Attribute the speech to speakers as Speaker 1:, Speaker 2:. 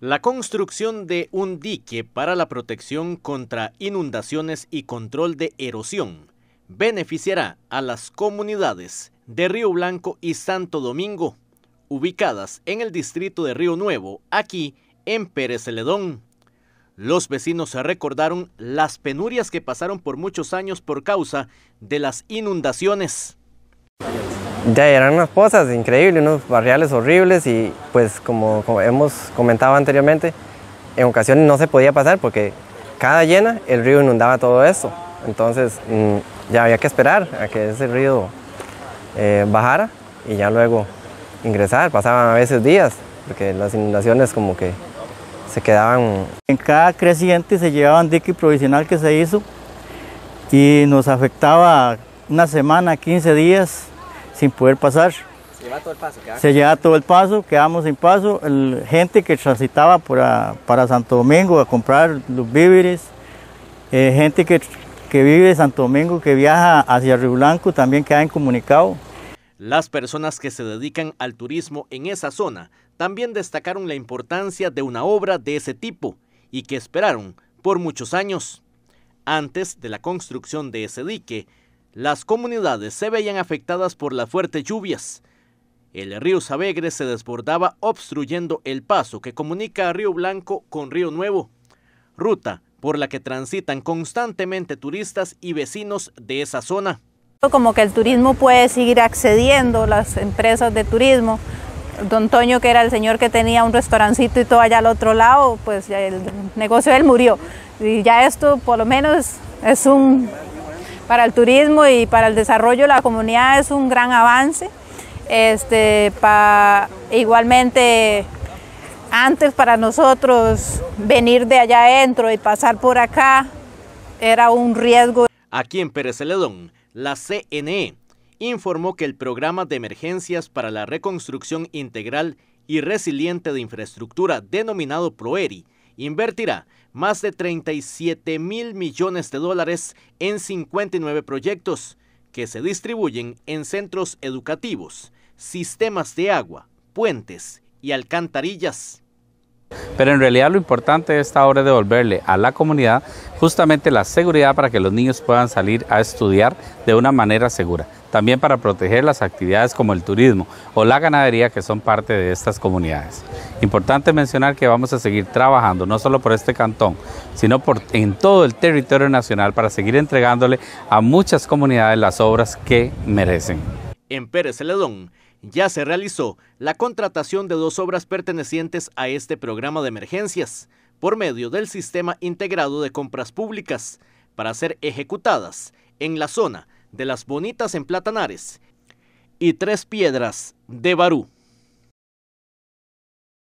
Speaker 1: La construcción de un dique para la protección contra inundaciones y control de erosión beneficiará a las comunidades de Río Blanco y Santo Domingo, ubicadas en el distrito de Río Nuevo, aquí en Pérez Celedón. Los vecinos se recordaron las penurias que pasaron por muchos años por causa de las inundaciones
Speaker 2: ya eran unas pozas increíbles, unos barriales horribles y pues como, hemos comentado anteriormente, en ocasiones no se podía pasar porque cada llena el río inundaba todo eso Entonces mm, ya había que esperar a que ese río eh, bajara y ya luego ingresar. Pasaban a veces días porque las inundaciones como que se quedaban. En cada creciente se llevaban un dique provisional que se hizo
Speaker 3: y nos afectaba una semana, 15 días sin poder pasar. Se lleva todo el paso, ¿quedamos? sin paso. gente que transitaba para, Santo Domingo a comprar los víveres, eh, gente que, que vive en Santo Domingo, que viaja hacia Río Blanco, también queda incomunicado.
Speaker 1: Las personas que se dedican al turismo en esa zona también destacaron la importancia de una obra de ese tipo y que esperaron por muchos años. Antes de la construcción de ese dique, las comunidades se veían afectadas por las fuertes lluvias. El río Sabegre se desbordaba obstruyendo el paso que comunica a Río Blanco con Río Nuevo, ruta por la que transitan constantemente turistas y vecinos de esa zona.
Speaker 4: Como que el turismo puede seguir accediendo, las empresas de turismo. Don Toño, que era el señor que tenía un restaurancito y todo allá al otro lado, pues ya el negocio de él murió. Y ya esto por lo menos es un para el turismo y para el desarrollo de la comunidad es un gran avance. Este, igualmente, antes para nosotros venir de allá adentro y pasar por acá era un riesgo.
Speaker 1: Aquí en Pérez Celedón, la CNE informó que el programa de emergencias para la reconstrucción integral y resiliente de infraestructura denominado PROERI invertirá más de 37 mil millones de dólares en 59 proyectos que se distribuyen en centros educativos, sistemas de agua, puentes y alcantarillas.
Speaker 5: Pero en realidad lo importante de esta obra es devolverle a la comunidad justamente la seguridad para que los niños puedan salir a estudiar de una manera segura. También para proteger las actividades como el turismo o la ganadería que son parte de estas comunidades. Importante mencionar que vamos a seguir trabajando no solo por este cantón, sino por, en todo el territorio nacional para seguir entregándole a muchas comunidades las obras que merecen.
Speaker 1: En Pérez Celedón ya se realizó la contratación de dos obras pertenecientes a este programa de emergencias por medio del Sistema Integrado de Compras Públicas para ser ejecutadas en la zona de las Bonitas en Platanares y Tres Piedras de Barú.